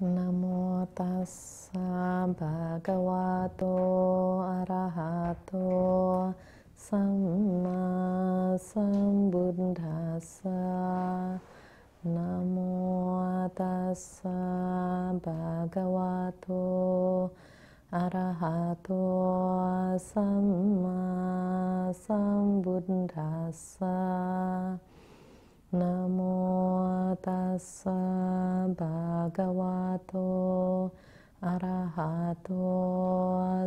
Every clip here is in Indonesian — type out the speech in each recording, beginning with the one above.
Namo tassa bhagavato arahato samma Sambuddhasa. Namo tassa bhagavato arahato samma Sambuddhasa. Namo tassa bhagavato arahato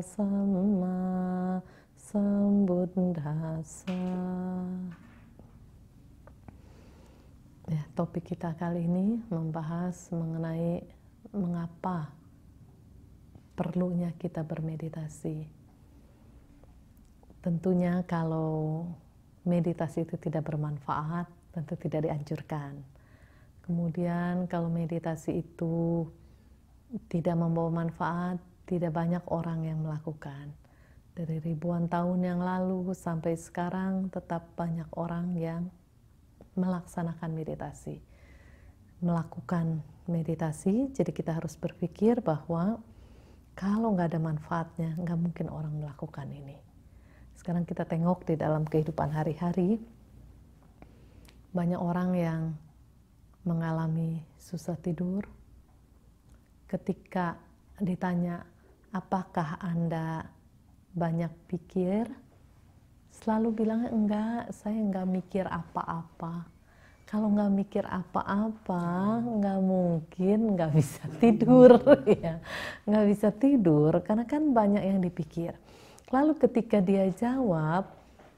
samma sambuddhasa. Ya, topik kita kali ini membahas mengenai mengapa perlunya kita bermeditasi. Tentunya kalau meditasi itu tidak bermanfaat, tentu tidak dianjurkan. Kemudian kalau meditasi itu tidak membawa manfaat, tidak banyak orang yang melakukan. Dari ribuan tahun yang lalu sampai sekarang tetap banyak orang yang melaksanakan meditasi. Melakukan meditasi, jadi kita harus berpikir bahwa kalau nggak ada manfaatnya, nggak mungkin orang melakukan ini. Sekarang kita tengok di dalam kehidupan hari-hari, banyak orang yang mengalami susah tidur ketika ditanya apakah Anda banyak pikir selalu bilang enggak saya enggak mikir apa-apa kalau nggak mikir apa-apa nggak mungkin nggak bisa tidur ya nggak bisa tidur karena kan banyak yang dipikir lalu ketika dia jawab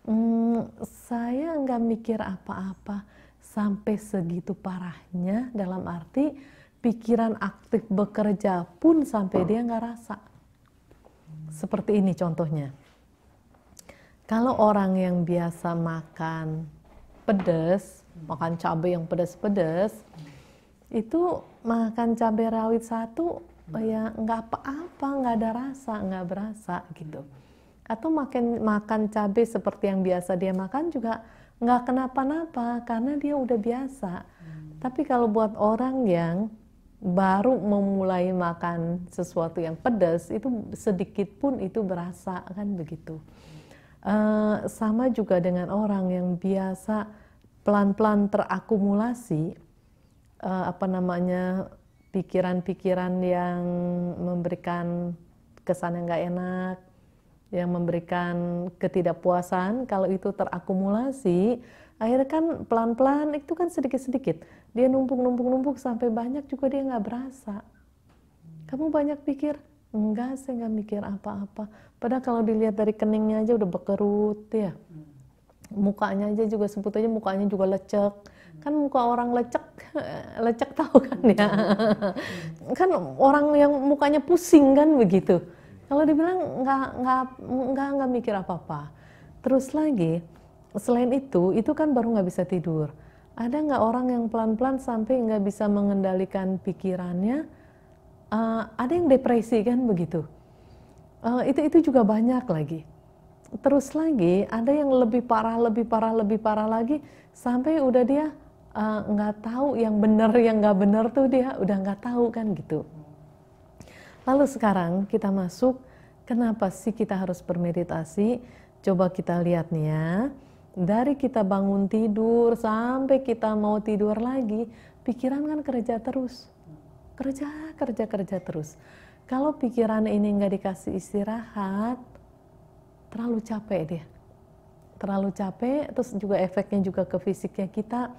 Hmm, saya nggak mikir apa-apa sampai segitu parahnya dalam arti pikiran aktif bekerja pun sampai dia nggak rasa. Seperti ini contohnya. Kalau orang yang biasa makan pedas, makan cabai yang pedas-pedas, itu makan cabai rawit satu ya nggak apa-apa, nggak ada rasa, nggak berasa gitu atau makin makan cabai seperti yang biasa dia makan juga nggak kenapa-napa karena dia udah biasa. Hmm. Tapi kalau buat orang yang baru memulai makan sesuatu yang pedas itu sedikit pun itu berasa kan begitu. Uh, sama juga dengan orang yang biasa pelan-pelan terakumulasi uh, apa namanya pikiran-pikiran yang memberikan kesan yang nggak enak, yang memberikan ketidakpuasan kalau itu terakumulasi akhirnya kan pelan-pelan itu kan sedikit-sedikit dia numpuk-numpuk-numpuk sampai banyak juga dia nggak berasa kamu banyak pikir enggak saya nggak mikir apa-apa padahal kalau dilihat dari keningnya aja udah berkerut ya mukanya aja juga sebut aja mukanya juga lecek kan muka orang lecek lecek tahu kan ya iya. kan orang yang mukanya pusing kan begitu kalau dibilang nggak nggak nggak nggak mikir apa-apa. Terus lagi, selain itu, itu kan baru nggak bisa tidur. Ada nggak orang yang pelan-pelan sampai nggak bisa mengendalikan pikirannya? Uh, ada yang depresi kan begitu. Uh, itu itu juga banyak lagi. Terus lagi, ada yang lebih parah, lebih parah, lebih parah lagi sampai udah dia eh, nggak uh, tahu yang benar yang nggak benar tuh dia udah nggak tahu kan gitu. Lalu sekarang kita masuk, kenapa sih kita harus bermeditasi? Coba kita lihat nih ya. Dari kita bangun tidur sampai kita mau tidur lagi, pikiran kan kerja terus. Kerja, kerja, kerja terus. Kalau pikiran ini nggak dikasih istirahat, terlalu capek dia. Terlalu capek, terus juga efeknya juga ke fisiknya kita.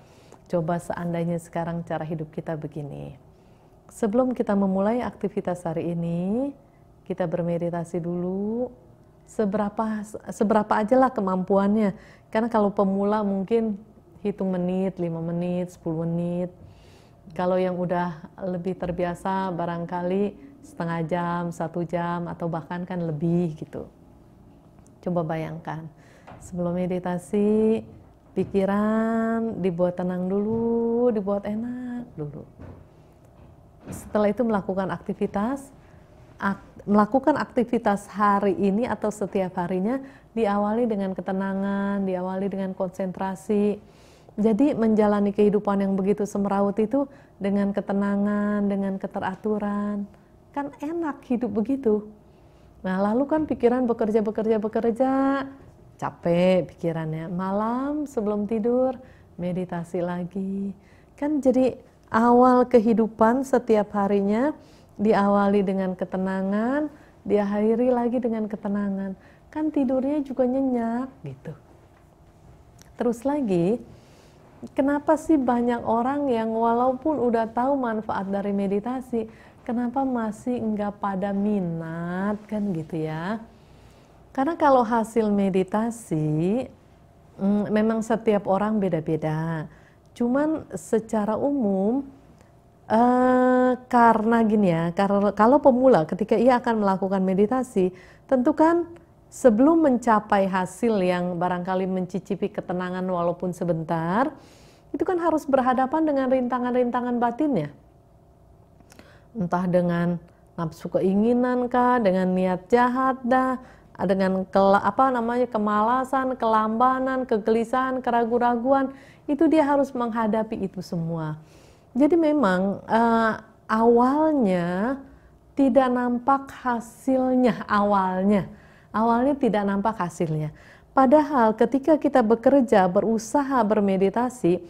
Coba seandainya sekarang cara hidup kita begini sebelum kita memulai aktivitas hari ini, kita bermeditasi dulu seberapa seberapa ajalah kemampuannya. Karena kalau pemula mungkin hitung menit, 5 menit, 10 menit. Kalau yang udah lebih terbiasa barangkali setengah jam, satu jam, atau bahkan kan lebih gitu. Coba bayangkan, sebelum meditasi, pikiran dibuat tenang dulu, dibuat enak dulu setelah itu melakukan aktivitas ak melakukan aktivitas hari ini atau setiap harinya diawali dengan ketenangan, diawali dengan konsentrasi. Jadi menjalani kehidupan yang begitu semeraut itu dengan ketenangan, dengan keteraturan. Kan enak hidup begitu. Nah, lalu kan pikiran bekerja bekerja bekerja capek pikirannya. Malam sebelum tidur meditasi lagi. Kan jadi awal kehidupan setiap harinya diawali dengan ketenangan, diakhiri lagi dengan ketenangan. Kan tidurnya juga nyenyak gitu. Terus lagi, kenapa sih banyak orang yang walaupun udah tahu manfaat dari meditasi, kenapa masih enggak pada minat kan gitu ya? Karena kalau hasil meditasi, mm, memang setiap orang beda-beda. Cuman secara umum uh, karena gini ya, karena kalau pemula ketika ia akan melakukan meditasi, tentu kan sebelum mencapai hasil yang barangkali mencicipi ketenangan walaupun sebentar, itu kan harus berhadapan dengan rintangan-rintangan batinnya. Entah dengan nafsu keinginan kah, dengan niat jahat dah, dengan ke, apa namanya kemalasan, kelambanan, kegelisahan, keraguan-raguan itu dia harus menghadapi itu semua. Jadi memang uh, awalnya tidak nampak hasilnya awalnya. Awalnya tidak nampak hasilnya. Padahal ketika kita bekerja, berusaha bermeditasi,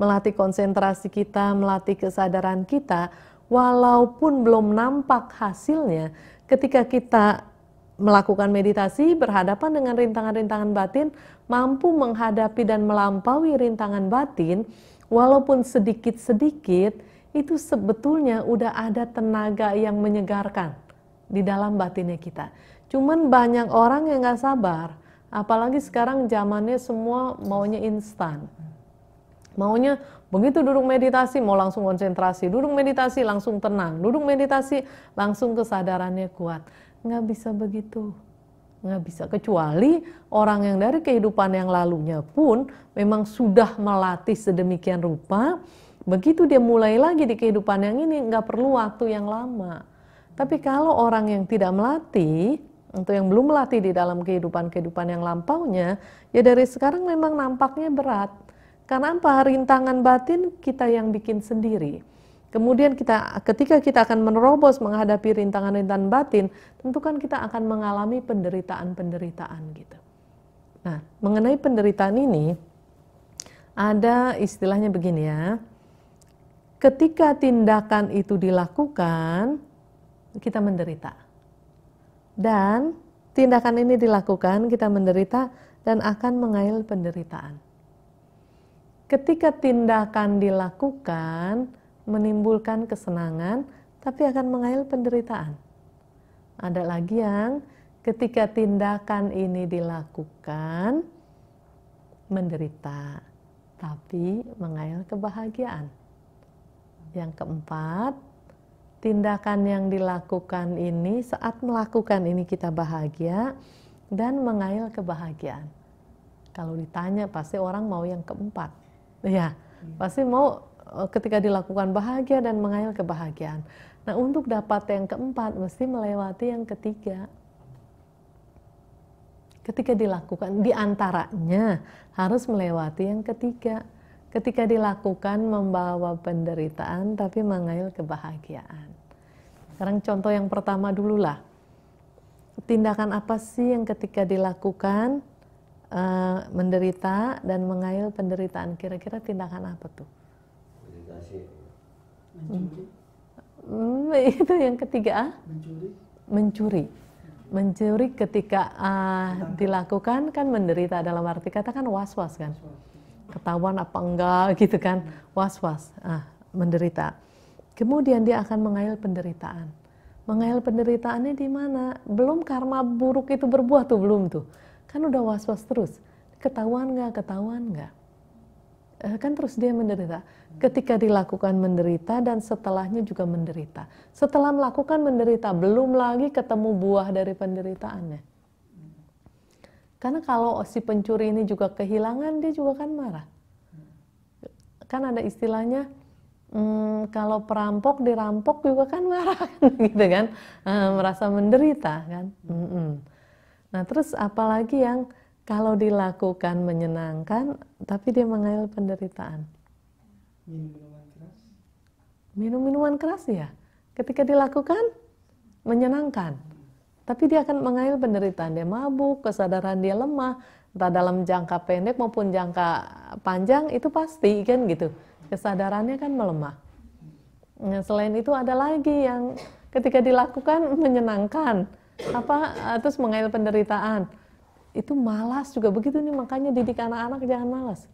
melatih konsentrasi kita, melatih kesadaran kita, walaupun belum nampak hasilnya, ketika kita melakukan meditasi berhadapan dengan rintangan-rintangan batin, mampu menghadapi dan melampaui rintangan batin, walaupun sedikit-sedikit, itu sebetulnya udah ada tenaga yang menyegarkan di dalam batinnya kita. Cuman banyak orang yang nggak sabar, apalagi sekarang zamannya semua maunya instan. Maunya begitu duduk meditasi mau langsung konsentrasi, duduk meditasi langsung tenang, duduk meditasi langsung kesadarannya kuat nggak bisa begitu nggak bisa kecuali orang yang dari kehidupan yang lalunya pun memang sudah melatih sedemikian rupa begitu dia mulai lagi di kehidupan yang ini nggak perlu waktu yang lama tapi kalau orang yang tidak melatih untuk yang belum melatih di dalam kehidupan-kehidupan yang lampaunya ya dari sekarang memang nampaknya berat karena apa rintangan batin kita yang bikin sendiri Kemudian kita ketika kita akan menerobos menghadapi rintangan-rintangan batin, tentu kan kita akan mengalami penderitaan-penderitaan gitu. Nah, mengenai penderitaan ini ada istilahnya begini ya. Ketika tindakan itu dilakukan, kita menderita. Dan tindakan ini dilakukan, kita menderita dan akan mengail penderitaan. Ketika tindakan dilakukan, menimbulkan kesenangan, tapi akan mengail penderitaan. Ada lagi yang ketika tindakan ini dilakukan, menderita, tapi mengail kebahagiaan. Yang keempat, tindakan yang dilakukan ini saat melakukan ini kita bahagia dan mengail kebahagiaan. Kalau ditanya pasti orang mau yang keempat. Ya, pasti mau Eh, ketika dilakukan bahagia dan mengalir kebahagiaan. Nah, untuk dapat yang keempat mesti melewati yang ketiga. Ketika dilakukan di antaranya harus melewati yang ketiga. Ketika dilakukan membawa penderitaan tapi mengalir kebahagiaan. Sekarang contoh yang pertama dulu lah. Tindakan apa sih yang ketika dilakukan eh, menderita dan mengail penderitaan? Kira-kira tindakan apa tuh? Hmm, itu yang ketiga. ah Mencuri. Mencuri. Mencuri ketika uh, dilakukan kan menderita dalam arti kata kan was-was kan. Ketahuan apa enggak gitu kan. Was-was. Ah, menderita. Kemudian dia akan mengail penderitaan. Mengail penderitaannya di mana? Belum karma buruk itu berbuah tuh belum tuh. Kan udah was-was terus. Ketahuan nggak? Ketahuan nggak? Eh, kan terus dia menderita. Ketika dilakukan menderita dan setelahnya juga menderita. Setelah melakukan menderita, belum lagi ketemu buah dari penderitaannya. Karena kalau si pencuri ini juga kehilangan, dia juga kan marah. Kan ada istilahnya, hmm, kalau perampok dirampok juga kan marah, kan gitu kan, hmm, merasa menderita kan. hmm. Nah terus apalagi yang kalau dilakukan menyenangkan, tapi dia mengalir penderitaan. Minum minuman keras? Minum minuman keras ya. Ketika dilakukan, menyenangkan. Tapi dia akan mengalir penderitaan. Dia mabuk, kesadaran dia lemah, entah dalam jangka pendek maupun jangka panjang itu pasti kan gitu. Kesadarannya kan melemah. Nah, selain itu ada lagi yang ketika dilakukan menyenangkan, apa eh, terus mengalir penderitaan itu malas juga begitu nih makanya didik anak-anak jangan malas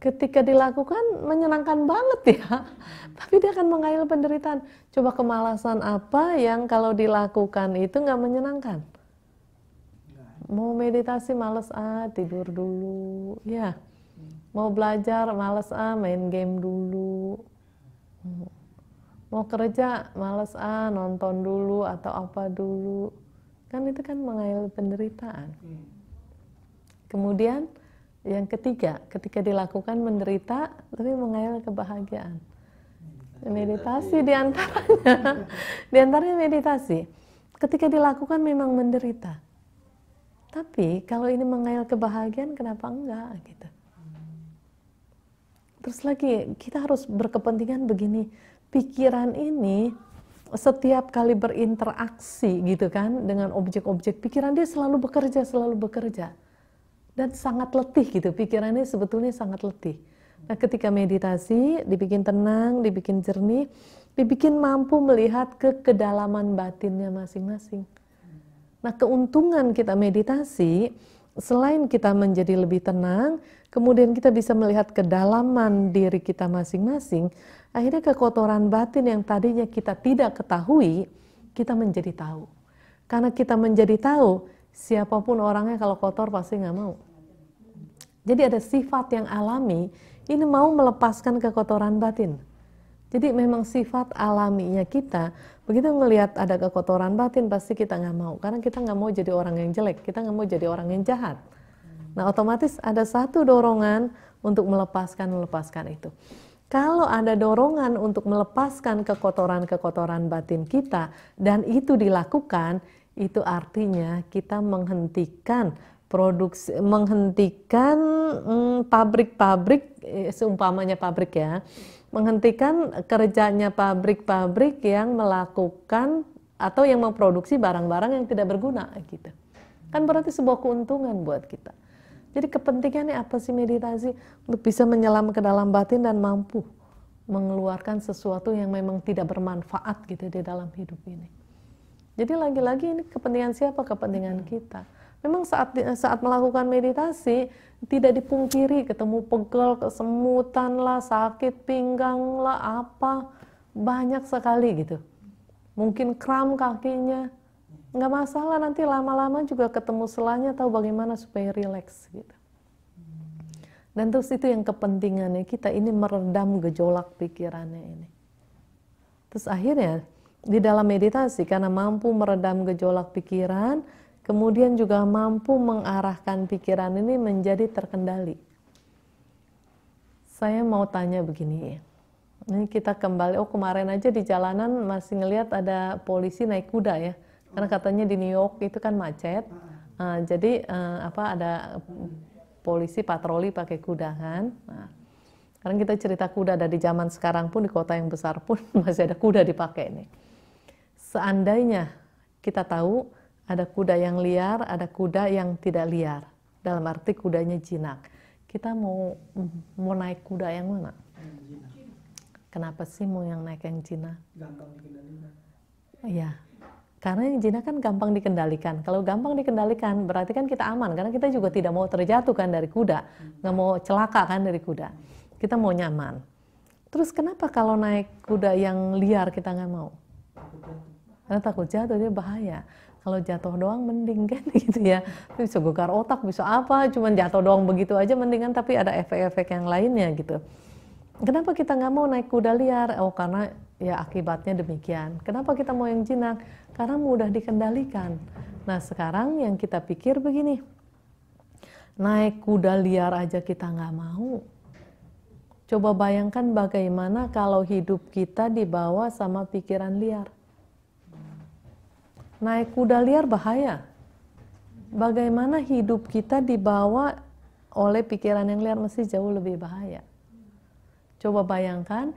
ketika dilakukan menyenangkan banget ya tapi dia akan mengail penderitaan coba kemalasan apa yang kalau dilakukan itu nggak menyenangkan mau meditasi malas ah tidur dulu ya mau belajar malas ah main game dulu hmm. mau kerja malas ah nonton dulu atau apa dulu kan itu kan mengalami penderitaan kemudian yang ketiga ketika dilakukan menderita tapi mengalami kebahagiaan meditasi diantaranya diantaranya meditasi ketika dilakukan memang menderita tapi kalau ini mengayal kebahagiaan kenapa enggak gitu terus lagi kita harus berkepentingan begini pikiran ini setiap kali berinteraksi gitu kan dengan objek-objek pikiran dia selalu bekerja selalu bekerja dan sangat letih gitu pikirannya sebetulnya sangat letih nah ketika meditasi dibikin tenang dibikin jernih dibikin mampu melihat ke kedalaman batinnya masing-masing nah keuntungan kita meditasi selain kita menjadi lebih tenang kemudian kita bisa melihat kedalaman diri kita masing-masing Akhirnya kekotoran batin yang tadinya kita tidak ketahui, kita menjadi tahu. Karena kita menjadi tahu, siapapun orangnya kalau kotor pasti nggak mau. Jadi ada sifat yang alami, ini mau melepaskan kekotoran batin. Jadi memang sifat alaminya kita, begitu melihat ada kekotoran batin pasti kita nggak mau, karena kita nggak mau jadi orang yang jelek, kita nggak mau jadi orang yang jahat. Nah otomatis ada satu dorongan untuk melepaskan melepaskan itu. Kalau ada dorongan untuk melepaskan kekotoran-kekotoran batin kita dan itu dilakukan, itu artinya kita menghentikan produksi menghentikan mm, pabrik-pabrik hmm, seumpamanya pabrik ya menghentikan kerjanya pabrik-pabrik yang melakukan atau yang memproduksi barang-barang yang tidak berguna gitu kan berarti sebuah keuntungan buat kita jadi kepentingannya apa sih meditasi? Untuk bisa menyelam ke dalam batin dan mampu mengeluarkan sesuatu yang memang tidak bermanfaat gitu di dalam hidup ini. Jadi lagi-lagi ini kepentingan siapa? Kepentingan kita. Memang saat saat melakukan meditasi tidak dipungkiri ketemu pegel, kesemutan lah, sakit pinggang lah, apa banyak sekali gitu. Mungkin kram kakinya, nggak masalah nanti lama-lama juga ketemu selanya tahu bagaimana supaya rileks gitu. Dan terus itu yang kepentingannya kita ini meredam gejolak pikirannya ini. Terus akhirnya di dalam meditasi karena mampu meredam gejolak pikiran, kemudian juga mampu mengarahkan pikiran ini menjadi terkendali. Saya mau tanya begini ya. Ini kita kembali, oh kemarin aja di jalanan masih ngelihat ada polisi naik kuda ya karena katanya di New York itu kan macet. Uh, jadi uh, apa ada polisi patroli pakai kuda kan. Nah, sekarang kita cerita kuda dari zaman sekarang pun di kota yang besar pun masih ada kuda dipakai ini Seandainya kita tahu ada kuda yang liar, ada kuda yang tidak liar. Dalam arti kudanya jinak. Kita mau mau naik kuda yang mana? Yang Kenapa sih mau yang naik yang jinak? Gampang dikendalikan. Iya karena yang jinak kan gampang dikendalikan. Kalau gampang dikendalikan berarti kan kita aman karena kita juga tidak mau terjatuh kan dari kuda, nggak mau celaka kan dari kuda. Kita mau nyaman. Terus kenapa kalau naik kuda yang liar kita nggak mau? Karena takut jatuh dia bahaya. Kalau jatuh doang mending kan gitu ya. Itu bisa gegar otak, bisa apa, cuman jatuh doang begitu aja mendingan tapi ada efek-efek yang lainnya gitu. Kenapa kita nggak mau naik kuda liar? Oh karena ya akibatnya demikian. Kenapa kita mau yang jinak? Karena mudah dikendalikan. Nah sekarang yang kita pikir begini, naik kuda liar aja kita nggak mau. Coba bayangkan bagaimana kalau hidup kita dibawa sama pikiran liar. Naik kuda liar bahaya. Bagaimana hidup kita dibawa oleh pikiran yang liar mesti jauh lebih bahaya. Coba bayangkan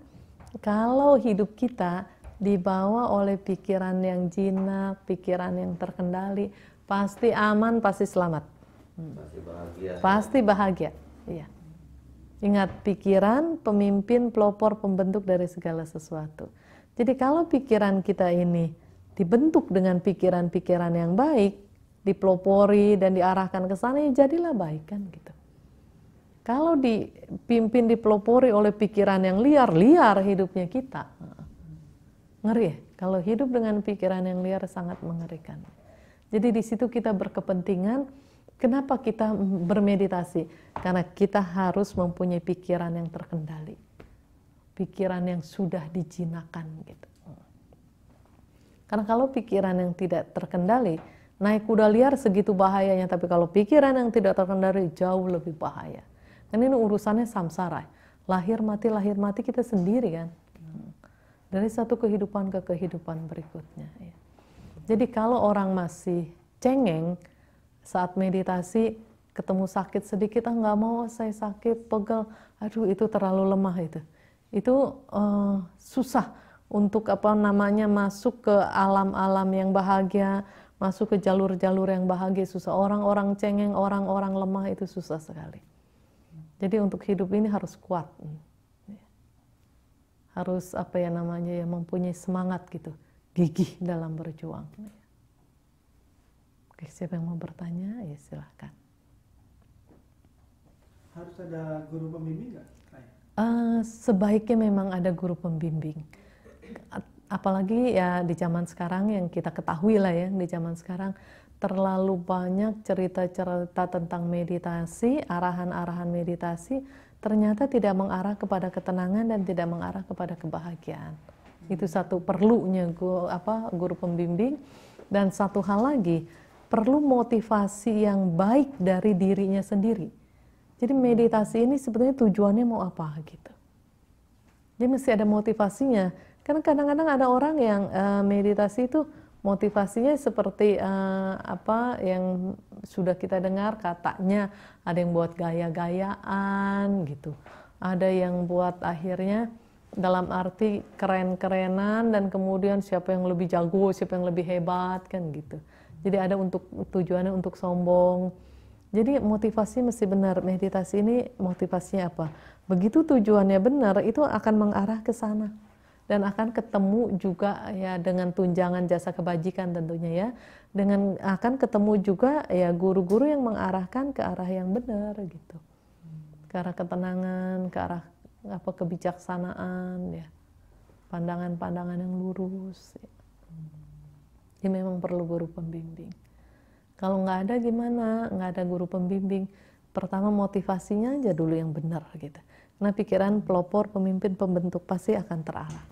kalau hidup kita dibawa oleh pikiran yang jinak, pikiran yang terkendali, pasti aman, pasti selamat. Pasti bahagia. Pasti bahagia. Iya. Ingat pikiran pemimpin pelopor pembentuk dari segala sesuatu. Jadi kalau pikiran kita ini dibentuk dengan pikiran-pikiran yang baik, dipelopori dan diarahkan ke sana, ya jadilah baik kan gitu. Kalau dipimpin dipelopori oleh pikiran yang liar-liar hidupnya kita. Ngeri ya? Kalau hidup dengan pikiran yang liar sangat mengerikan. Jadi di situ kita berkepentingan kenapa kita bermeditasi? Karena kita harus mempunyai pikiran yang terkendali. Pikiran yang sudah dijinakan gitu. Karena kalau pikiran yang tidak terkendali, naik kuda liar segitu bahayanya, tapi kalau pikiran yang tidak terkendali jauh lebih bahaya. Kan ini urusannya samsara. Lahir mati, lahir mati kita sendiri kan. Dari satu kehidupan ke kehidupan berikutnya. Ya. Jadi kalau orang masih cengeng saat meditasi, ketemu sakit sedikit, ah nggak mau saya sakit, pegel, aduh itu terlalu lemah itu. Itu uh, susah untuk apa namanya masuk ke alam-alam yang bahagia, masuk ke jalur-jalur yang bahagia susah. Orang-orang cengeng, orang-orang lemah itu susah sekali. Jadi untuk hidup ini harus kuat. Harus apa ya namanya ya mempunyai semangat gitu, gigih dalam berjuang. Oke, siapa yang mau bertanya ya silahkan. Harus ada guru pembimbing nggak? Uh, sebaiknya memang ada guru pembimbing. Apalagi ya di zaman sekarang yang kita ketahui lah ya di zaman sekarang terlalu banyak cerita-cerita tentang meditasi, arahan-arahan meditasi, ternyata tidak mengarah kepada ketenangan dan tidak mengarah kepada kebahagiaan. Itu hmm. satu perlunya guru, apa, guru pembimbing. Dan satu hal lagi, perlu motivasi yang baik dari dirinya sendiri. Jadi hmm. meditasi ini sebetulnya tujuannya mau apa gitu. Jadi mesti ada motivasinya. Karena kadang-kadang ada orang yang uh, meditasi itu motivasinya seperti uh, apa yang sudah kita dengar katanya ada yang buat gaya-gayaan gitu ada yang buat akhirnya dalam arti keren-kerenan dan kemudian siapa yang lebih jago siapa yang lebih hebat kan gitu jadi ada untuk tujuannya untuk sombong jadi motivasi mesti benar meditasi ini motivasinya apa begitu tujuannya benar itu akan mengarah ke sana dan akan ketemu juga ya dengan tunjangan jasa kebajikan tentunya ya dengan akan ketemu juga ya guru-guru yang mengarahkan ke arah yang benar gitu ke arah ketenangan ke arah apa kebijaksanaan ya pandangan-pandangan yang lurus ya. Jadi memang perlu guru pembimbing kalau nggak ada gimana nggak ada guru pembimbing pertama motivasinya aja dulu yang benar gitu karena pikiran pelopor pemimpin pembentuk pasti akan terarah.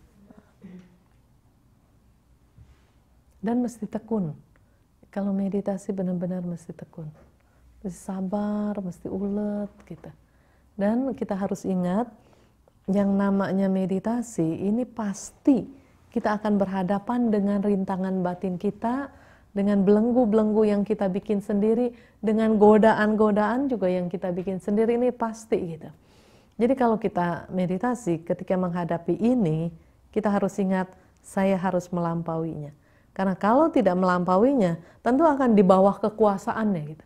Dan mesti tekun. Kalau meditasi benar-benar mesti tekun. Mesti sabar, mesti ulet kita. Gitu. Dan kita harus ingat yang namanya meditasi ini pasti kita akan berhadapan dengan rintangan batin kita, dengan belenggu-belenggu yang kita bikin sendiri, dengan godaan-godaan juga yang kita bikin sendiri ini pasti gitu. Jadi kalau kita meditasi ketika menghadapi ini, kita harus ingat saya harus melampauinya. Karena kalau tidak melampauinya, tentu akan di bawah kekuasaannya gitu.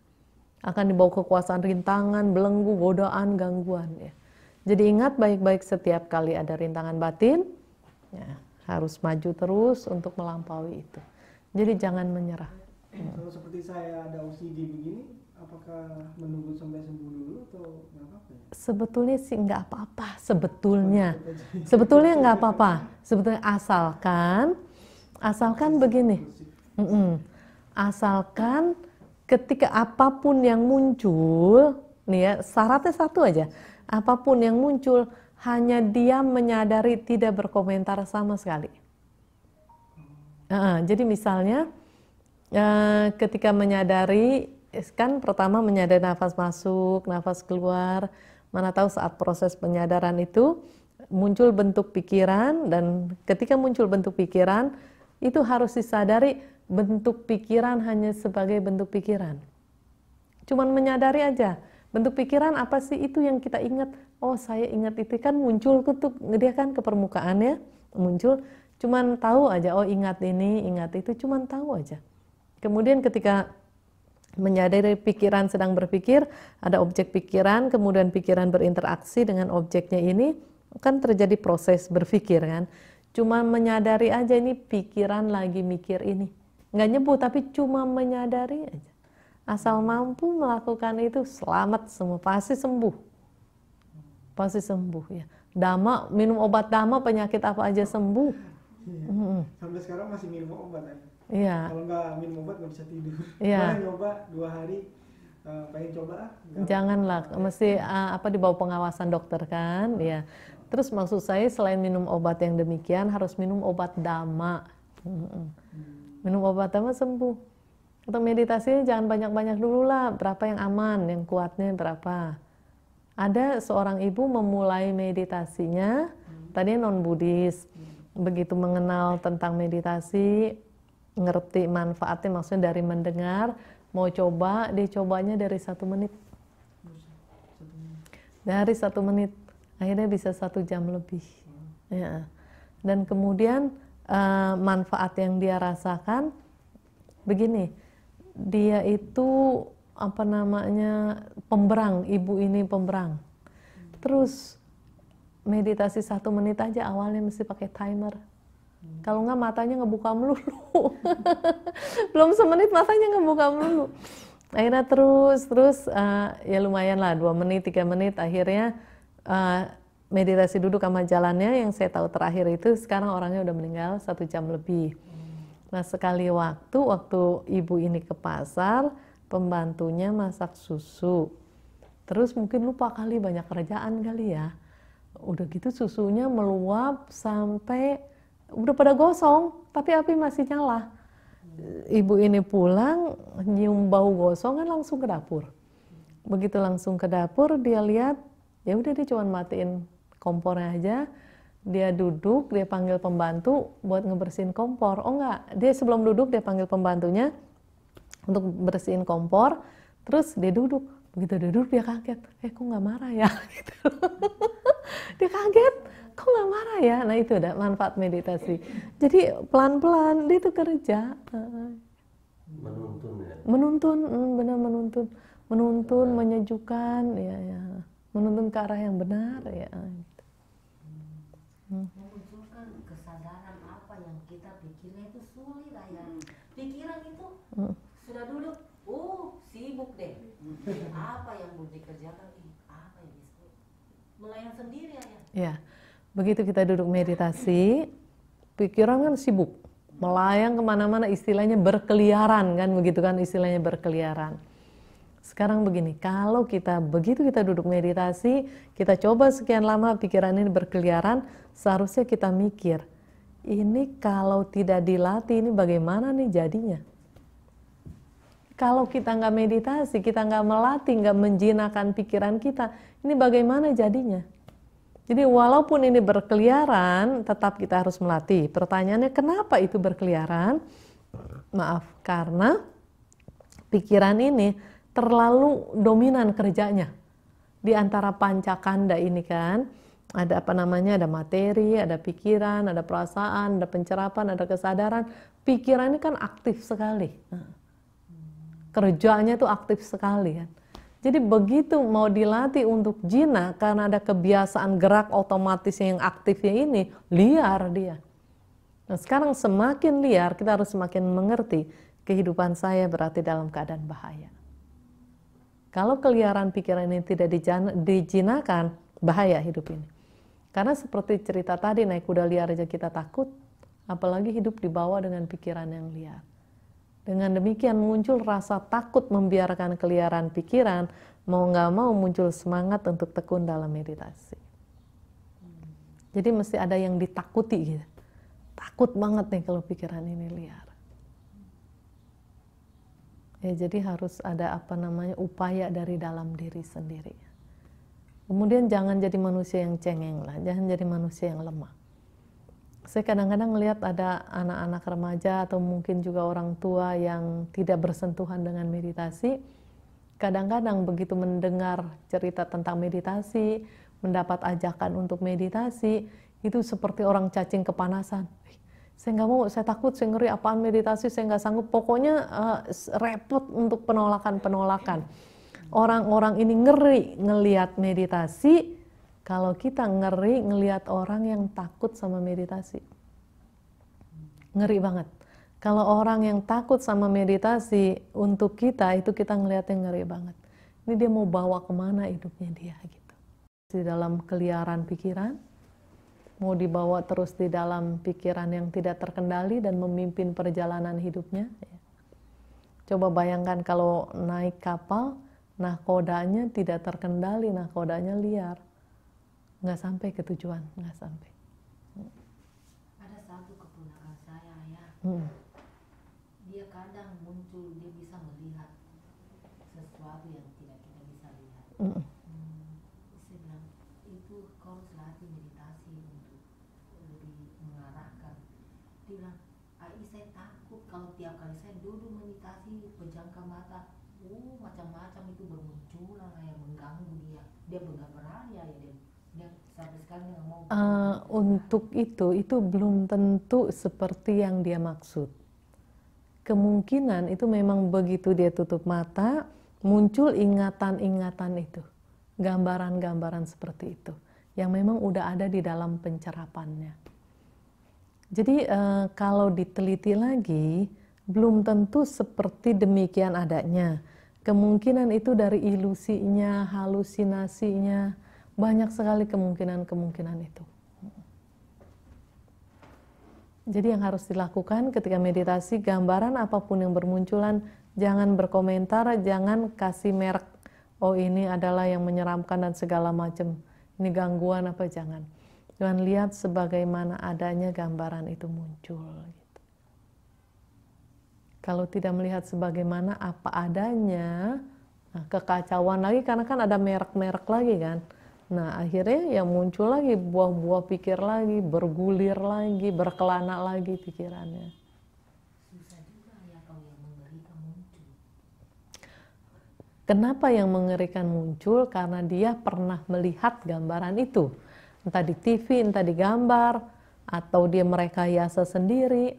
Akan dibawa kekuasaan rintangan, belenggu, godaan, gangguan ya. Jadi ingat baik-baik setiap kali ada rintangan batin, ya, harus maju terus untuk melampaui itu. Jadi jangan menyerah. Kalau seperti saya ada OCD begini, apakah menunggu sampai sembuh dulu atau nggak apa-apa? Ya? Sebetulnya sih nggak apa-apa. Sebetulnya, oh, gitu. sebetulnya nggak apa-apa. Sebetulnya asalkan, asalkan begini, asalkan ketika apapun yang muncul, nih ya syaratnya satu aja, apapun yang muncul hanya dia menyadari tidak berkomentar sama sekali. Uh, jadi misalnya uh, ketika menyadari kan pertama menyadari nafas masuk, nafas keluar. Mana tahu saat proses penyadaran itu muncul bentuk pikiran dan ketika muncul bentuk pikiran itu harus disadari bentuk pikiran hanya sebagai bentuk pikiran. Cuman menyadari aja bentuk pikiran apa sih itu yang kita ingat? Oh saya ingat itu kan muncul tuh dia kan ke permukaannya muncul. Cuman tahu aja oh ingat ini ingat itu cuman tahu aja. Kemudian ketika menyadari pikiran sedang berpikir, ada objek pikiran, kemudian pikiran berinteraksi dengan objeknya ini, kan terjadi proses berpikir kan. Cuma menyadari aja ini pikiran lagi mikir ini. Nggak nyebut, tapi cuma menyadari aja. Asal mampu melakukan itu, selamat semua, pasti sembuh. Pasti sembuh ya. Dama, minum obat dama, penyakit apa aja sembuh. Iya. Sampai sekarang masih minum obat aja. Iya. Kalau nggak minum obat nggak bisa tidur. Iya. nyoba dua hari uh, pengen coba. Ah, Janganlah, apa. mesti uh, apa di bawah pengawasan dokter kan, ya. Terus maksud saya selain minum obat yang demikian harus minum obat dama. Hmm. Minum obat dama sembuh. Untuk meditasi jangan banyak-banyak dulu lah, berapa yang aman, yang kuatnya berapa. Ada seorang ibu memulai meditasinya, hmm. tadinya non Buddhis, hmm. begitu mengenal tentang meditasi, ngerti manfaatnya maksudnya dari mendengar mau coba dia cobanya dari satu menit dari satu menit akhirnya bisa satu jam lebih ya. dan kemudian eh, manfaat yang dia rasakan begini dia itu apa namanya pemberang ibu ini pemberang terus meditasi satu menit aja awalnya mesti pakai timer kalau nggak matanya ngebuka melulu. Belum semenit matanya ngebuka melulu. Akhirnya terus terus uh, ya lumayan lah dua menit tiga menit akhirnya uh, meditasi duduk sama jalannya yang saya tahu terakhir itu sekarang orangnya udah meninggal satu jam lebih. Nah sekali waktu waktu ibu ini ke pasar pembantunya masak susu. Terus mungkin lupa kali banyak kerjaan kali ya. Udah gitu susunya meluap sampai udah pada gosong, tapi api masih nyala. Ibu ini pulang, nyium bau gosong kan langsung ke dapur. Begitu langsung ke dapur, dia lihat, ya udah dia cuma matiin kompornya aja. Dia duduk, dia panggil pembantu buat ngebersihin kompor. Oh enggak, dia sebelum duduk dia panggil pembantunya untuk bersihin kompor. Terus dia duduk. Begitu dia duduk dia kaget. Eh kok nggak marah ya? Gitu. dia kaget kok nggak marah ya nah itu udah manfaat meditasi jadi pelan pelan dia itu kerja menuntun ya menuntun mm, benar menuntun menuntun benar. menyejukkan ya ya menuntun ke arah yang benar ya gitu. hmm. memunculkan kesadaran apa yang kita pikirnya itu sulit lah ya pikiran itu hmm. sudah duduk uh sibuk deh apa yang mau dikerjakan apa yang bisa melayang sendiri ah, ya ya begitu kita duduk meditasi, pikiran kan sibuk, melayang kemana-mana, istilahnya berkeliaran kan, begitu kan istilahnya berkeliaran. Sekarang begini, kalau kita begitu kita duduk meditasi, kita coba sekian lama pikiran ini berkeliaran, seharusnya kita mikir, ini kalau tidak dilatih ini bagaimana nih jadinya? Kalau kita nggak meditasi, kita nggak melatih, nggak menjinakkan pikiran kita, ini bagaimana jadinya? Jadi walaupun ini berkeliaran, tetap kita harus melatih. Pertanyaannya kenapa itu berkeliaran? Maaf, karena pikiran ini terlalu dominan kerjanya. Di antara pancakanda ini kan, ada apa namanya, ada materi, ada pikiran, ada perasaan, ada pencerapan, ada kesadaran. Pikiran ini kan aktif sekali. Kerjanya tuh aktif sekali kan. Jadi begitu mau dilatih untuk jina karena ada kebiasaan gerak otomatis yang aktifnya ini liar dia. Nah, sekarang semakin liar kita harus semakin mengerti kehidupan saya berarti dalam keadaan bahaya. Kalau keliaran pikiran ini tidak dijinakan, bahaya hidup ini. Karena seperti cerita tadi naik kuda liar aja kita takut, apalagi hidup dibawa dengan pikiran yang liar. Dengan demikian muncul rasa takut membiarkan keliaran pikiran, mau nggak mau muncul semangat untuk tekun dalam meditasi. Jadi mesti ada yang ditakuti gitu. Takut banget nih kalau pikiran ini liar. Ya, jadi harus ada apa namanya upaya dari dalam diri sendiri. Kemudian jangan jadi manusia yang cengeng lah, jangan jadi manusia yang lemah saya kadang-kadang melihat ada anak-anak remaja atau mungkin juga orang tua yang tidak bersentuhan dengan meditasi. Kadang-kadang begitu mendengar cerita tentang meditasi, mendapat ajakan untuk meditasi, itu seperti orang cacing kepanasan. Saya nggak mau, saya takut, saya ngeri apaan meditasi, saya nggak sanggup. Pokoknya uh, repot untuk penolakan-penolakan. Orang-orang ini ngeri ngeliat meditasi, kalau kita ngeri ngelihat orang yang takut sama meditasi. Ngeri banget. Kalau orang yang takut sama meditasi untuk kita itu kita yang ngeri banget. Ini dia mau bawa kemana hidupnya dia gitu. Di dalam keliaran pikiran, mau dibawa terus di dalam pikiran yang tidak terkendali dan memimpin perjalanan hidupnya. Ya. Coba bayangkan kalau naik kapal, nah kodanya tidak terkendali, nah kodanya liar nggak sampai ke tujuan nggak sampai ada satu keponakan saya ya hmm. dia kadang muncul dia bisa melihat sesuatu yang tidak kita bisa lihat hmm. hmm saya bilang itu kau selati meditasi untuk lebih mengarahkan dia bilang saya takut kalau tiap kali saya duduk meditasi pejamkan mata uh macam-macam itu bermunculan yang mengganggu dia dia mengganggu Uh, untuk itu, itu belum tentu seperti yang dia maksud. Kemungkinan itu memang begitu dia tutup mata, muncul ingatan-ingatan itu. Gambaran-gambaran seperti itu. Yang memang udah ada di dalam pencerapannya. Jadi uh, kalau diteliti lagi, belum tentu seperti demikian adanya. Kemungkinan itu dari ilusinya, halusinasinya, banyak sekali kemungkinan-kemungkinan itu. Jadi yang harus dilakukan ketika meditasi, gambaran apapun yang bermunculan, jangan berkomentar, jangan kasih merek, oh ini adalah yang menyeramkan dan segala macam, ini gangguan apa, jangan. Jangan lihat sebagaimana adanya gambaran itu muncul. Gitu. Kalau tidak melihat sebagaimana apa adanya, nah kekacauan lagi karena kan ada merek-merek lagi kan. Nah, akhirnya yang muncul lagi buah-buah pikir lagi, bergulir lagi, berkelana lagi pikirannya. Ya Kenapa yang mengerikan muncul? Karena dia pernah melihat gambaran itu. Entah di TV, entah di gambar, atau dia merekayasa sendiri,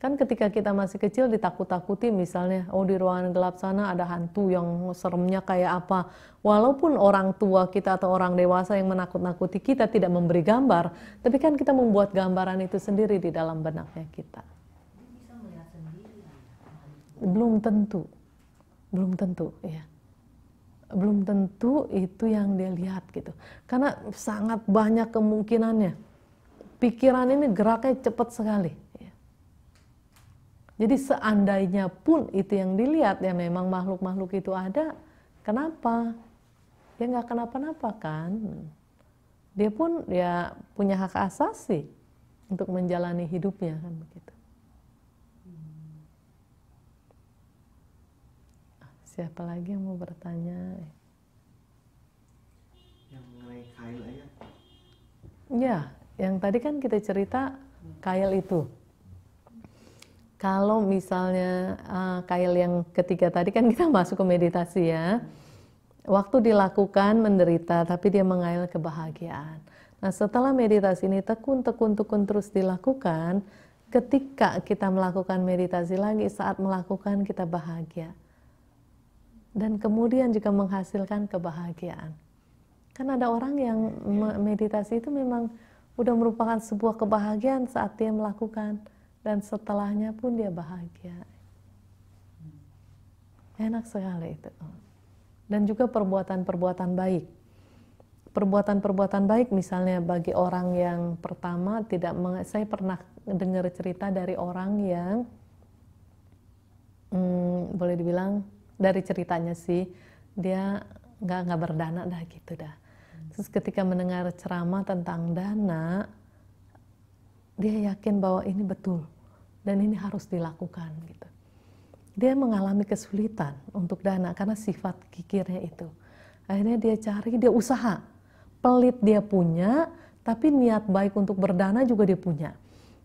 Kan ketika kita masih kecil ditakut-takuti misalnya, oh di ruangan gelap sana ada hantu yang seremnya kayak apa. Walaupun orang tua kita atau orang dewasa yang menakut-nakuti kita tidak memberi gambar, tapi kan kita membuat gambaran itu sendiri di dalam benaknya kita. Belum tentu. Belum tentu, ya belum tentu itu yang dia lihat gitu. Karena sangat banyak kemungkinannya. Pikiran ini geraknya cepat sekali. Jadi seandainya pun itu yang dilihat ya memang makhluk-makhluk itu ada, kenapa? Ya nggak kenapa-napa kan. Dia pun ya punya hak asasi untuk menjalani hidupnya kan begitu. Ah, siapa lagi yang mau bertanya? Yang mengenai kail aja. Ya, yang tadi kan kita cerita kail itu kalau misalnya uh, kail yang ketiga tadi kan kita masuk ke meditasi ya. Waktu dilakukan menderita tapi dia mengail kebahagiaan. Nah, setelah meditasi ini tekun tekun tekun terus dilakukan, ketika kita melakukan meditasi lagi saat melakukan kita bahagia. Dan kemudian juga menghasilkan kebahagiaan. Kan ada orang yang meditasi itu memang udah merupakan sebuah kebahagiaan saat dia melakukan dan setelahnya pun dia bahagia. Enak sekali itu. Dan juga perbuatan-perbuatan baik. Perbuatan-perbuatan baik misalnya bagi orang yang pertama tidak meng- saya pernah dengar cerita dari orang yang hmm, boleh dibilang dari ceritanya sih dia nggak nggak berdana dah gitu dah. Terus ketika mendengar ceramah tentang dana, dia yakin bahwa ini betul dan ini harus dilakukan gitu. Dia mengalami kesulitan untuk dana karena sifat kikirnya itu. Akhirnya dia cari, dia usaha. Pelit dia punya, tapi niat baik untuk berdana juga dia punya.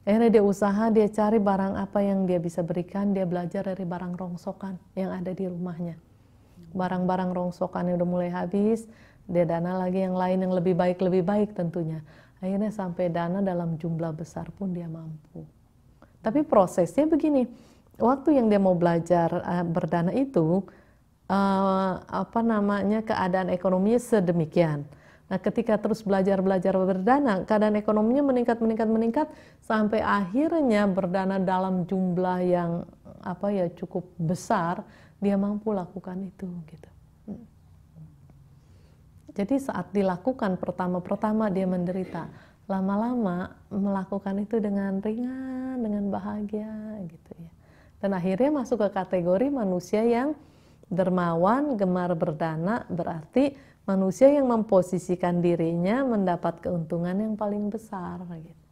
Akhirnya dia usaha, dia cari barang apa yang dia bisa berikan, dia belajar dari barang rongsokan yang ada di rumahnya. Barang-barang rongsokan yang udah mulai habis, dia dana lagi yang lain yang lebih baik-lebih baik tentunya. Akhirnya sampai dana dalam jumlah besar pun dia mampu. Tapi prosesnya begini, waktu yang dia mau belajar uh, berdana itu, uh, apa namanya keadaan ekonominya sedemikian. Nah, ketika terus belajar-belajar berdana, keadaan ekonominya meningkat, meningkat, meningkat sampai akhirnya berdana dalam jumlah yang apa ya cukup besar, dia mampu lakukan itu gitu. Jadi saat dilakukan pertama-pertama dia menderita, lama-lama melakukan itu dengan ringan, dengan bahagia gitu ya. Dan akhirnya masuk ke kategori manusia yang dermawan, gemar berdana, berarti manusia yang memposisikan dirinya mendapat keuntungan yang paling besar gitu.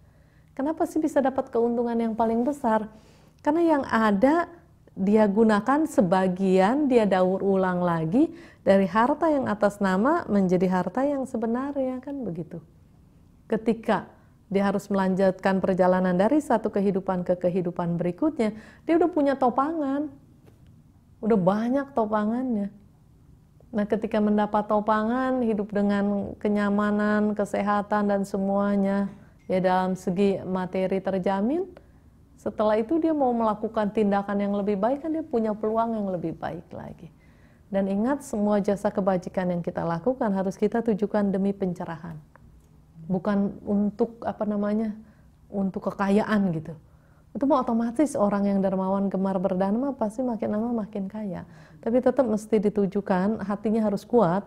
Kenapa sih bisa dapat keuntungan yang paling besar? Karena yang ada dia gunakan sebagian dia daur ulang lagi dari harta yang atas nama menjadi harta yang sebenarnya kan begitu. Ketika dia harus melanjutkan perjalanan dari satu kehidupan ke kehidupan berikutnya, dia udah punya topangan. Udah banyak topangannya. Nah, ketika mendapat topangan hidup dengan kenyamanan, kesehatan dan semuanya ya dalam segi materi terjamin, setelah itu dia mau melakukan tindakan yang lebih baik kan dia punya peluang yang lebih baik lagi. Dan ingat semua jasa kebajikan yang kita lakukan harus kita tujukan demi pencerahan. Bukan untuk apa namanya? untuk kekayaan gitu. Itu mau otomatis orang yang dermawan gemar berdana pasti makin lama makin kaya. Tapi tetap mesti ditujukan hatinya harus kuat,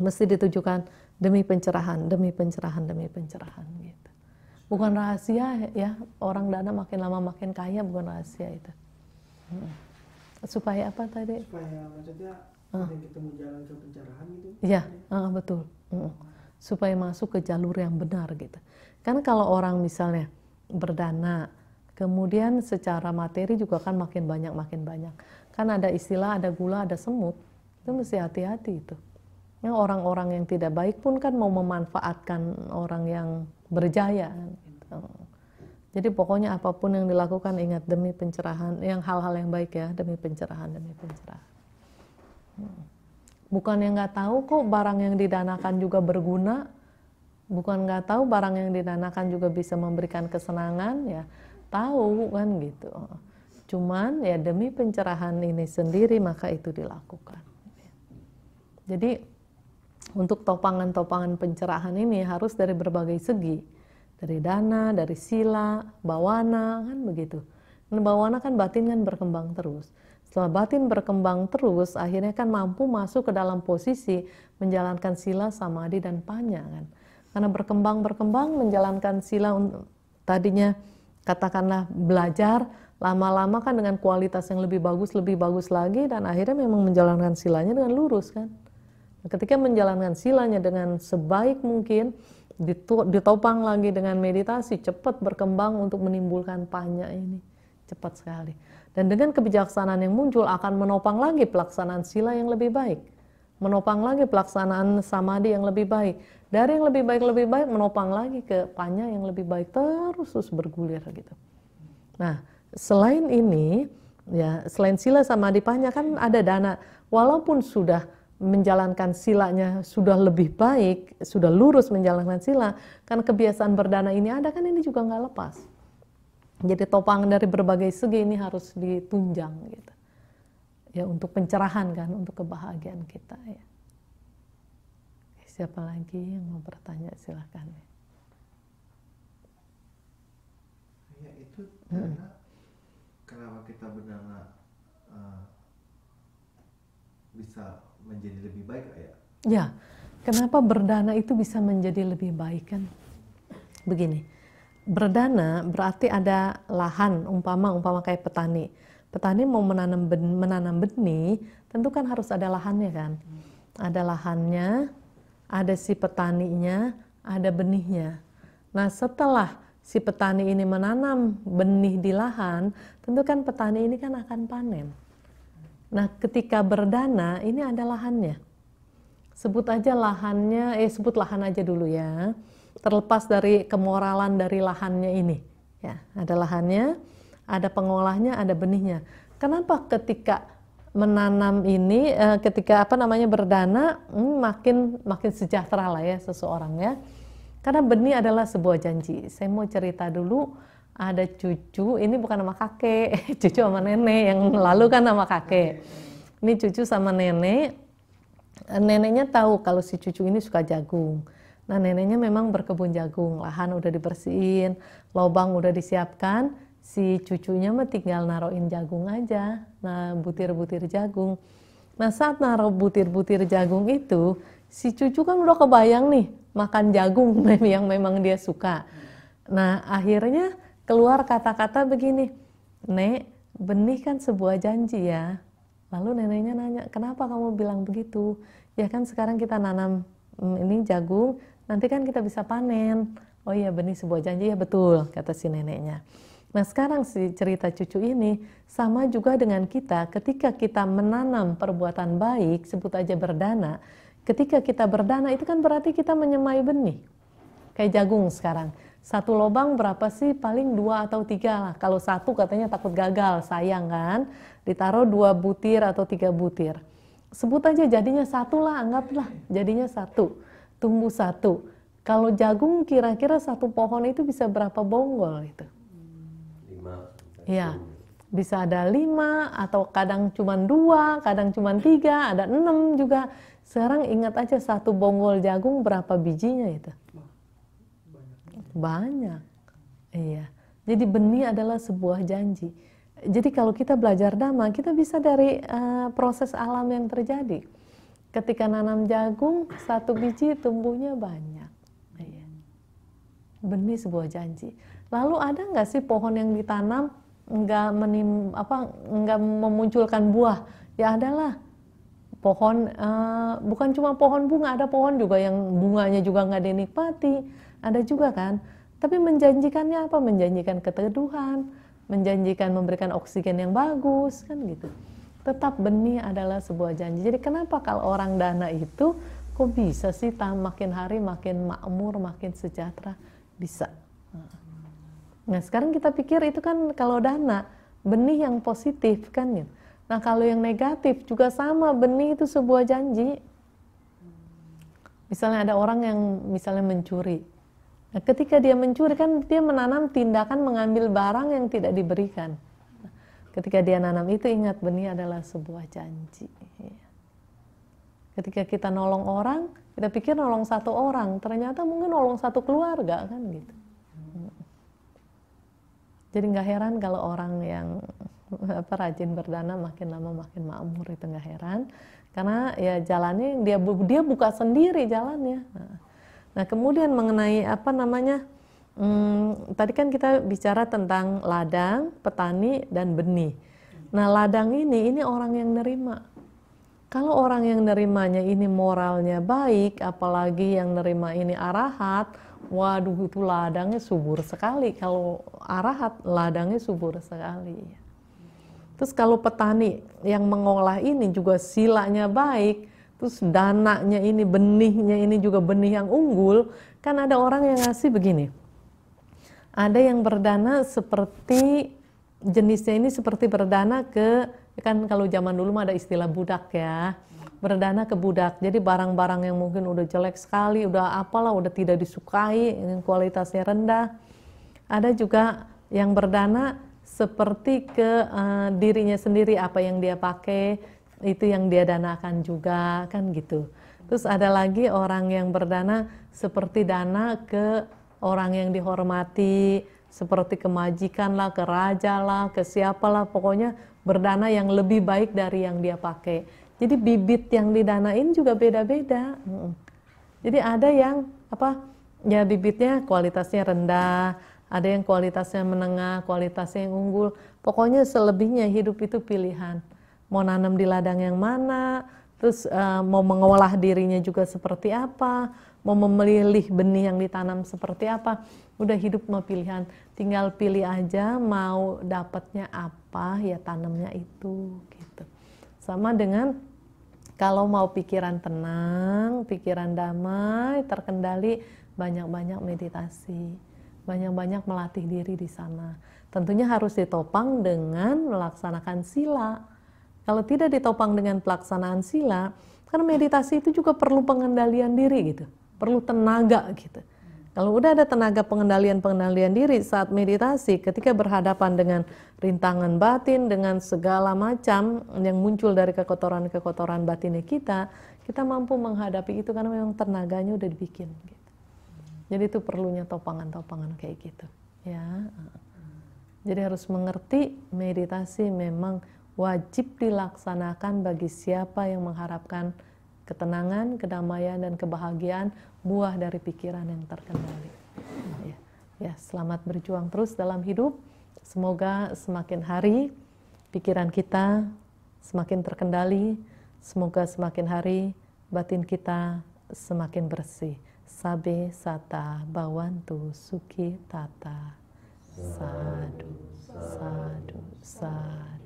mesti ditujukan demi pencerahan, demi pencerahan, demi pencerahan gitu bukan rahasia ya orang dana makin lama makin kaya bukan rahasia itu hmm. supaya apa tadi supaya maksudnya uh. ketemu jalan ke pencerahan gitu ya uh, betul hmm. supaya masuk ke jalur yang benar gitu kan kalau orang misalnya berdana kemudian secara materi juga kan makin banyak makin banyak kan ada istilah ada gula ada semut itu mesti hati-hati itu ya, orang-orang yang tidak baik pun kan mau memanfaatkan orang yang berjaya. Gitu. Jadi pokoknya apapun yang dilakukan ingat demi pencerahan, yang hal-hal yang baik ya, demi pencerahan, demi pencerahan. Hmm. Bukan yang nggak tahu kok barang yang didanakan juga berguna, bukan nggak tahu barang yang didanakan juga bisa memberikan kesenangan ya, tahu kan gitu. Cuman ya demi pencerahan ini sendiri maka itu dilakukan. Jadi untuk topangan-topangan pencerahan ini harus dari berbagai segi. Dari dana, dari sila, bawana, kan begitu. Dan bawana kan batin kan berkembang terus. Setelah batin berkembang terus, akhirnya kan mampu masuk ke dalam posisi menjalankan sila, samadhi, dan panya kan. Karena berkembang-berkembang menjalankan sila tadinya katakanlah belajar, lama-lama kan dengan kualitas yang lebih bagus, lebih bagus lagi, dan akhirnya memang menjalankan silanya dengan lurus kan. Ketika menjalankan silanya dengan sebaik mungkin, ditopang lagi dengan meditasi, cepat berkembang untuk menimbulkan panya ini. Cepat sekali. Dan dengan kebijaksanaan yang muncul akan menopang lagi pelaksanaan sila yang lebih baik. Menopang lagi pelaksanaan samadhi yang lebih baik. Dari yang lebih baik lebih baik menopang lagi ke panya yang lebih baik terus terus bergulir gitu. Nah, selain ini ya selain sila sama dipanya kan ada dana walaupun sudah menjalankan silanya sudah lebih baik, sudah lurus menjalankan sila, karena kebiasaan berdana ini ada kan ini juga nggak lepas. Jadi topang dari berbagai segi ini harus ditunjang gitu. Ya untuk pencerahan kan, untuk kebahagiaan kita ya. Siapa lagi yang mau bertanya silahkan. Ya itu hmm. karena hmm. kenapa kita berdana uh, bisa menjadi lebih baik ya? Ya, kenapa berdana itu bisa menjadi lebih baik kan? Begini, berdana berarti ada lahan, umpama umpama kayak petani. Petani mau menanam ben, menanam benih, tentu kan harus ada lahannya kan? Ada lahannya, ada si petaninya, ada benihnya. Nah setelah si petani ini menanam benih di lahan, tentu kan petani ini kan akan panen. Nah, ketika berdana ini ada lahannya. Sebut aja lahannya, eh sebut lahan aja dulu ya. Terlepas dari kemoralan dari lahannya ini. Ya, ada lahannya, ada pengolahnya, ada benihnya. Kenapa ketika menanam ini eh, ketika apa namanya berdana hmm, makin makin sejahtera lah ya seseorang ya karena benih adalah sebuah janji saya mau cerita dulu ada cucu, ini bukan nama kakek, cucu sama nenek yang lalu kan nama kakek. Ini cucu sama nenek, neneknya tahu kalau si cucu ini suka jagung. Nah neneknya memang berkebun jagung, lahan udah dibersihin, lobang udah disiapkan, si cucunya mah tinggal naruhin jagung aja, nah butir-butir jagung. Nah saat naruh butir-butir jagung itu, si cucu kan udah kebayang nih makan jagung yang memang dia suka. Nah akhirnya keluar kata-kata begini, Nek, benih kan sebuah janji ya. Lalu neneknya nanya, kenapa kamu bilang begitu? Ya kan sekarang kita nanam mm, ini jagung, nanti kan kita bisa panen. Oh iya benih sebuah janji ya betul, kata si neneknya. Nah sekarang si cerita cucu ini sama juga dengan kita ketika kita menanam perbuatan baik, sebut aja berdana. Ketika kita berdana itu kan berarti kita menyemai benih. Kayak jagung sekarang satu lobang berapa sih paling dua atau tiga lah kalau satu katanya takut gagal sayang kan ditaruh dua butir atau tiga butir sebut aja jadinya satu lah anggaplah jadinya satu tumbuh satu kalau jagung kira-kira satu pohon itu bisa berapa bonggol itu lima ya bisa ada lima atau kadang cuma dua kadang cuma tiga ada enam juga sekarang ingat aja satu bonggol jagung berapa bijinya itu banyak. Iya. Jadi benih adalah sebuah janji. Jadi kalau kita belajar dhamma, kita bisa dari uh, proses alam yang terjadi. Ketika nanam jagung, satu biji tumbuhnya banyak. Iya. Benih sebuah janji. Lalu ada nggak sih pohon yang ditanam nggak menim apa nggak memunculkan buah? Ya adalah pohon uh, bukan cuma pohon bunga, ada pohon juga yang bunganya juga nggak dinikmati ada juga kan? Tapi menjanjikannya apa? Menjanjikan keteduhan, menjanjikan memberikan oksigen yang bagus kan gitu. Tetap benih adalah sebuah janji. Jadi kenapa kalau orang dana itu kok bisa sih makin hari makin makmur, makin sejahtera? Bisa. Nah sekarang kita pikir itu kan kalau dana benih yang positif kan ya. Nah kalau yang negatif juga sama benih itu sebuah janji. Misalnya ada orang yang misalnya mencuri, Nah, ketika dia mencuri kan dia menanam tindakan mengambil barang yang tidak diberikan. Ketika dia nanam itu ingat benih adalah sebuah janji. Ketika kita nolong orang, kita pikir nolong satu orang, ternyata mungkin nolong satu keluarga kan gitu. Jadi nggak heran kalau orang yang apa rajin berdana makin lama makin makmur itu nggak heran karena ya jalannya dia dia buka sendiri jalannya. Nah Nah, kemudian mengenai apa namanya? Hmm, tadi kan kita bicara tentang ladang, petani, dan benih. Nah, ladang ini ini orang yang nerima. Kalau orang yang nerimanya ini moralnya baik, apalagi yang nerima ini arahat, waduh itu ladangnya subur sekali. Kalau arahat, ladangnya subur sekali. Terus kalau petani yang mengolah ini juga silanya baik, terus dananya ini benihnya ini juga benih yang unggul kan ada orang yang ngasih begini ada yang berdana seperti jenisnya ini seperti berdana ke kan kalau zaman dulu mah ada istilah budak ya berdana ke budak jadi barang-barang yang mungkin udah jelek sekali udah apalah udah tidak disukai yang kualitasnya rendah ada juga yang berdana seperti ke uh, dirinya sendiri apa yang dia pakai itu yang dia danakan juga kan gitu. Terus ada lagi orang yang berdana seperti dana ke orang yang dihormati, seperti kemajikan lah, ke raja lah, ke siapalah, pokoknya berdana yang lebih baik dari yang dia pakai. Jadi bibit yang didanain juga beda-beda. Jadi ada yang apa ya bibitnya kualitasnya rendah, ada yang kualitasnya menengah, kualitasnya yang unggul. Pokoknya selebihnya hidup itu pilihan mau nanam di ladang yang mana, terus uh, mau mengolah dirinya juga seperti apa, mau memilih benih yang ditanam seperti apa. Udah hidup mau pilihan, tinggal pilih aja mau dapatnya apa, ya tanamnya itu gitu. Sama dengan kalau mau pikiran tenang, pikiran damai, terkendali, banyak-banyak meditasi, banyak-banyak melatih diri di sana. Tentunya harus ditopang dengan melaksanakan sila kalau tidak ditopang dengan pelaksanaan sila, karena meditasi itu juga perlu pengendalian diri gitu, perlu tenaga gitu. Kalau udah ada tenaga pengendalian-pengendalian diri saat meditasi, ketika berhadapan dengan rintangan batin, dengan segala macam yang muncul dari kekotoran-kekotoran batinnya kita, kita mampu menghadapi itu karena memang tenaganya udah dibikin. Gitu. Jadi itu perlunya topangan-topangan kayak gitu. Ya, jadi harus mengerti meditasi memang wajib dilaksanakan bagi siapa yang mengharapkan ketenangan, kedamaian, dan kebahagiaan buah dari pikiran yang terkendali. Ya, ya selamat berjuang terus dalam hidup. Semoga semakin hari pikiran kita semakin terkendali. Semoga semakin hari batin kita semakin bersih. Sabe sata bawantu suki tata. Sadu, sadu, sadu.